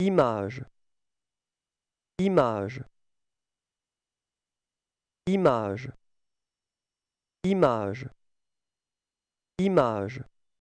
image image image image image